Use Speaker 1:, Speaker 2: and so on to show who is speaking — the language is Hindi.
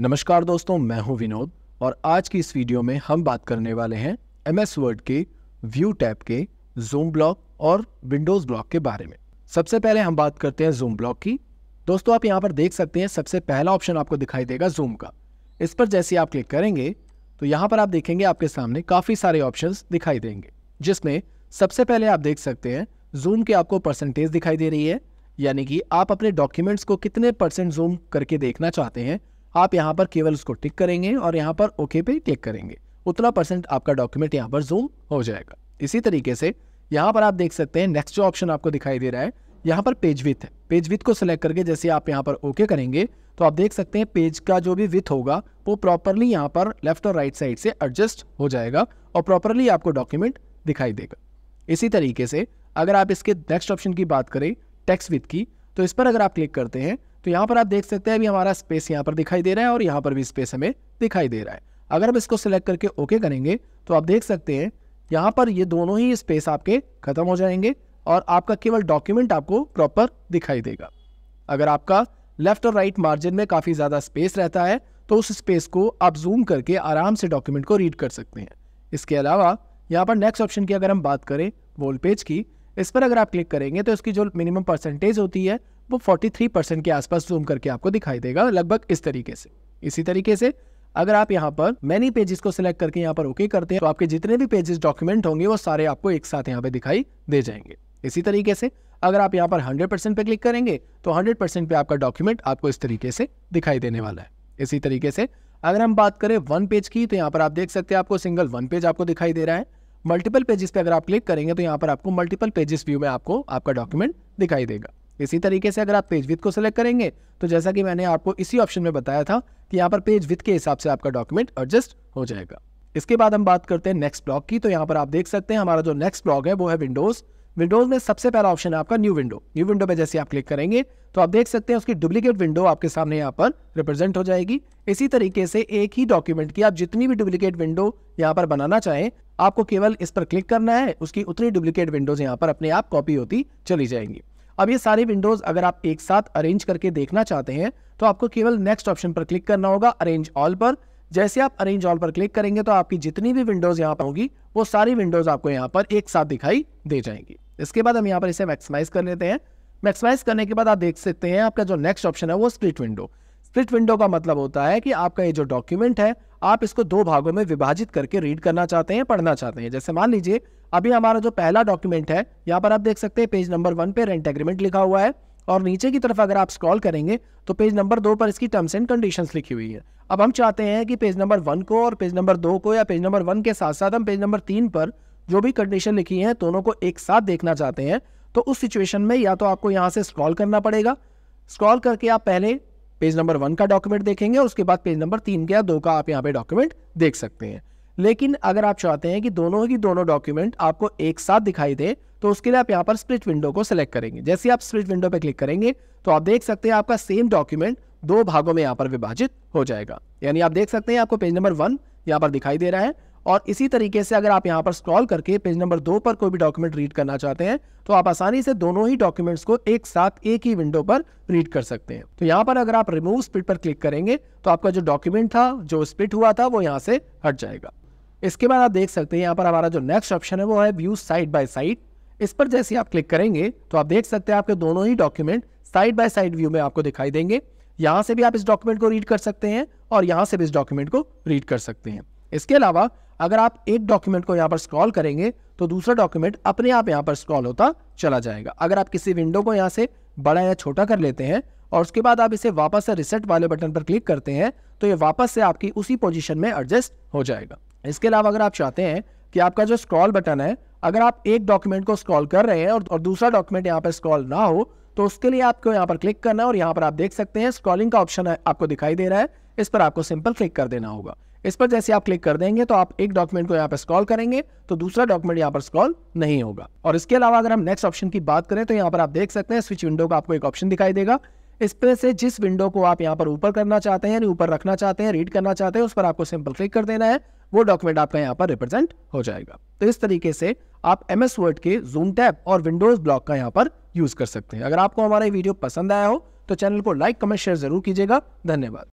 Speaker 1: नमस्कार दोस्तों मैं हूं विनोद और आज की इस वीडियो में हम बात करने वाले हैं एम एस वर्ड के व्यू टैब के जूम ब्लॉक और विंडोज़ ब्लॉक के बारे में सबसे पहले हम बात करते हैं जूम ब्लॉक की दोस्तों आप यहाँ पर देख सकते हैं सबसे पहला ऑप्शन आपको दिखाई देगा जूम का इस पर जैसे आप क्लिक करेंगे तो यहाँ पर आप देखेंगे आपके सामने काफ़ी सारे ऑप्शन दिखाई देंगे जिसमें सबसे पहले आप देख सकते हैं जूम की आपको परसेंटेज दिखाई दे रही है यानी कि आप अपने डॉक्यूमेंट्स को कितने परसेंट जूम करके देखना चाहते हैं आप यहाँ पर केवल उसको टिक करेंगे और यहाँ पर ओके पे क्लिक करेंगे उतना परसेंट आपका डॉक्यूमेंट यहाँ पर जूम हो जाएगा इसी तरीके से यहाँ पर आप देख सकते हैं नेक्स्ट जो ऑप्शन आपको दिखाई दे रहा है यहाँ पर पेज विथ है पेज विथ को सिलेक्ट करके जैसे आप यहाँ पर ओके करेंगे तो आप देख सकते हैं पेज का जो भी विथ होगा वो प्रॉपरली यहाँ पर लेफ्ट और राइट साइड से एडजस्ट हो जाएगा और प्रॉपरली आपको डॉक्यूमेंट दिखाई देगा इसी तरीके से अगर आप इसके नेक्स्ट ऑप्शन की बात करें टेक्स्ट विथ की तो इस पर अगर आप क्लिक करते हैं तो यहाँ पर आप देख सकते हैं अभी हमारा स्पेस यहाँ पर दिखाई दे रहा है और यहाँ पर भी स्पेस हमें दिखाई दे रहा है अगर हम इसको सिलेक्ट करके ओके करेंगे तो आप देख सकते हैं यहाँ पर ये दोनों ही स्पेस आपके खत्म हो जाएंगे और आपका केवल डॉक्यूमेंट आपको प्रॉपर दिखाई देगा अगर आपका लेफ्ट और राइट मार्जिन में काफ़ी ज़्यादा स्पेस रहता है तो उस स्पेस को आप जूम करके आराम से डॉक्यूमेंट को रीड कर सकते हैं इसके अलावा यहाँ पर नेक्स्ट ऑप्शन की अगर हम बात करें वोल पेज की इस पर अगर आप क्लिक करेंगे तो इसकी जो मिनिमम परसेंटेज होती है वो 43 परसेंट के आसपास जूम करके आपको दिखाई देगा लगभग इस तरीके से इसी तरीके से अगर आप यहाँ पर मैनी पेजेस को सिलेक्ट करके यहाँ पर ओके करते हैं तो आपके जितने भी पेजेस डॉक्यूमेंट होंगे वो सारे आपको एक साथ यहाँ पे दिखाई दे जाएंगे इसी तरीके से अगर आप यहाँ पर 100 परसेंट पे क्लिक करेंगे तो 100 परसेंट पे आपका डॉक्यूमेंट आपको इस तरीके से दिखाई देने वाला है इसी तरीके से अगर हम बात करें वन पेज की तो यहाँ पर आप देख सकते हैं आपको सिंगल वन पेज आपको दिखाई दे रहा है मल्टीपल पेजेस पे अगर आप क्लिक करेंगे तो यहाँ पर आपको मल्टीपल पेजेस व्यू में आपको आपका डॉक्यूमेंट दिखाई देगा इसी तरीके से अगर आप पेज विथ को सिलेक्ट करेंगे तो जैसा कि मैंने आपको इसी ऑप्शन में बताया था कि यहाँ पर पेज विथ के हिसाब से आपका डॉक्यूमेंट एडजस्ट हो जाएगा इसके बाद हम बात करते हैं नेक्स्ट ब्लॉग की तो यहाँ पर आप देख सकते हैं हमारा जो नेक्स्ट ब्लॉग है वो है विंडोज़ विंडोज़ में सबसे पहला ऑप्शन है आपका न्यू विंडो न्यू विंडो पर जैसे आप क्लिक करेंगे तो आप देख सकते हैं उसकी डुप्लीकेट विंडो आपके सामने यहाँ पर रिप्रेजेंट हो जाएगी इसी तरीके से एक ही डॉक्यूमेंट की आप जितनी भी डुप्लीकेट विंडो यहाँ पर बनाना चाहें आपको केवल इस पर क्लिक करना है उसकी उतनी डुप्लीकेट विंडोज यहाँ पर अपने आप कॉपी होती चली जाएंगी अब ये सारी विंडोज अगर आप एक साथ अरेंज करके देखना चाहते हैं तो आपको केवल नेक्स्ट ऑप्शन पर क्लिक करना होगा अरेंज ऑल पर जैसे आप अरेंज ऑल पर क्लिक करेंगे तो आपकी जितनी भी विंडोज यहाँ पर होगी वो सारी विंडोज आपको यहाँ पर एक साथ दिखाई दे जाएंगी इसके बाद हम यहाँ पर इसे मैक्सिमाइज कर लेते हैं मैक्सिमाइज करने के बाद आप देख सकते हैं आपका जो नेक्स्ट ऑप्शन है वो स्प्लिट विंडो स्प्लिट विंडो का मतलब होता है कि आपका ये जो डॉक्यूमेंट है आप इसको दो भागों में विभाजित करके रीड करना चाहते हैं पढ़ना चाहते हैं जैसे मान लीजिए अभी हमारा जो पहला डॉक्यूमेंट है यहाँ पर आप देख सकते हैं पेज नंबर वन पे रेंट एग्रीमेंट लिखा हुआ है और नीचे की तरफ अगर आप स्क्रॉल करेंगे तो पेज नंबर दो पर इसकी टर्म्स एंड कंडीशंस लिखी हुई है अब हम चाहते हैं कि पेज नंबर वन को और पेज नंबर दो को या पेज नंबर वन के साथ साथ हम पेज नंबर तीन पर जो भी कंडीशन लिखी है दोनों को एक साथ देखना चाहते हैं तो उस सिचुएशन में या तो आपको यहाँ से स्क्रॉल करना पड़ेगा स्क्रॉल करके आप पहले पेज नंबर वन का डॉक्यूमेंट देखेंगे उसके बाद पेज नंबर तीन का या दो का आप यहाँ पे डॉक्यूमेंट देख सकते हैं लेकिन अगर आप चाहते हैं कि दोनों ही दोनों डॉक्यूमेंट आपको एक साथ दिखाई दे तो उसके लिए आप यहाँ पर स्प्लिट विंडो को सिलेक्ट करेंगे जैसे आप स्प्लिट विंडो पर क्लिक करेंगे तो आप देख सकते हैं आपका सेम डॉक्यूमेंट दो भागों में यहाँ पर विभाजित हो जाएगा यानी आप देख सकते हैं आपको पेज नंबर वन यहाँ पर दिखाई दे रहा है और इसी तरीके से अगर आप यहाँ पर स्क्रॉल करके पेज नंबर दो पर कोई भी डॉक्यूमेंट रीड करना चाहते हैं तो आप आसानी से दोनों ही डॉक्यूमेंट्स को एक साथ एक ही विंडो पर रीड कर सकते हैं तो यहाँ पर अगर आप रिमूव स्प्लिट पर क्लिक करेंगे तो आपका जो डॉक्यूमेंट था जो स्प्लिट हुआ था वो यहाँ से हट जाएगा इसके बाद आप देख सकते हैं यहाँ पर हमारा जो नेक्स्ट ऑप्शन है वो है व्यू साइड बाय साइड इस पर जैसे आप क्लिक करेंगे तो आप देख सकते हैं आपके दोनों ही document side by side view में आपको दिखाई देंगे यहाँ से भी आप इस डॉक्यूमेंट को रीड कर सकते हैं और यहाँ से भी इस डॉक्यूमेंट को रीड कर सकते हैं इसके अलावा अगर आप एक डॉक्यूमेंट को यहाँ पर स्क्रॉल करेंगे तो दूसरा डॉक्यूमेंट अपने आप यहाँ पर स्क्रॉल होता चला जाएगा अगर आप किसी विंडो को यहाँ से बड़ा या छोटा कर लेते हैं और उसके बाद आप इसे वापस से रिसेट वाले बटन पर क्लिक करते हैं तो ये वापस से आपकी उसी पोजिशन में एडजस्ट हो जाएगा इसके अलावा अगर आप चाहते हैं कि आपका जो स्क्रॉल बटन है अगर आप एक डॉक्यूमेंट को स्क्रॉल कर रहे हैं और, और दूसरा डॉक्यूमेंट यहाँ पर स्क्रॉल ना हो तो उसके लिए आपको यहाँ पर क्लिक करना है और यहाँ पर आप देख सकते हैं स्क्रॉलिंग का ऑप्शन आपको दिखाई दे रहा है इस पर आपको सिंपल क्लिक कर देना होगा इस पर जैसे आप क्लिक कर देंगे तो आप एक डॉक्यूमेंट को यहाँ पर स्क्रॉल करेंगे तो दूसरा डॉक्यूमेंट यहाँ पर स्क्रॉल नहीं होगा और इसके अलावा अगर हम नेक्स्ट ऑप्शन की बात करें तो यहाँ पर आप देख सकते हैं स्विच विंडो का आपको एक ऑप्शन दिखाई देगा इस पर से जिस विंडो को आप यहाँ पर ऊपर करना चाहते हैं ऊपर रखना चाहते हैं रीड करना चाहते हैं उस पर आपको सिंपल क्लिक कर देना है वो डॉक्यूमेंट आपका यहाँ पर रिप्रेजेंट हो जाएगा तो इस तरीके से आप एम एस वर्ड के जूम टैब और विंडोज ब्लॉक का यहाँ पर यूज कर सकते हैं अगर आपको हमारा वीडियो पसंद आया हो तो चैनल को लाइक कमेंट शेयर जरूर कीजिएगा धन्यवाद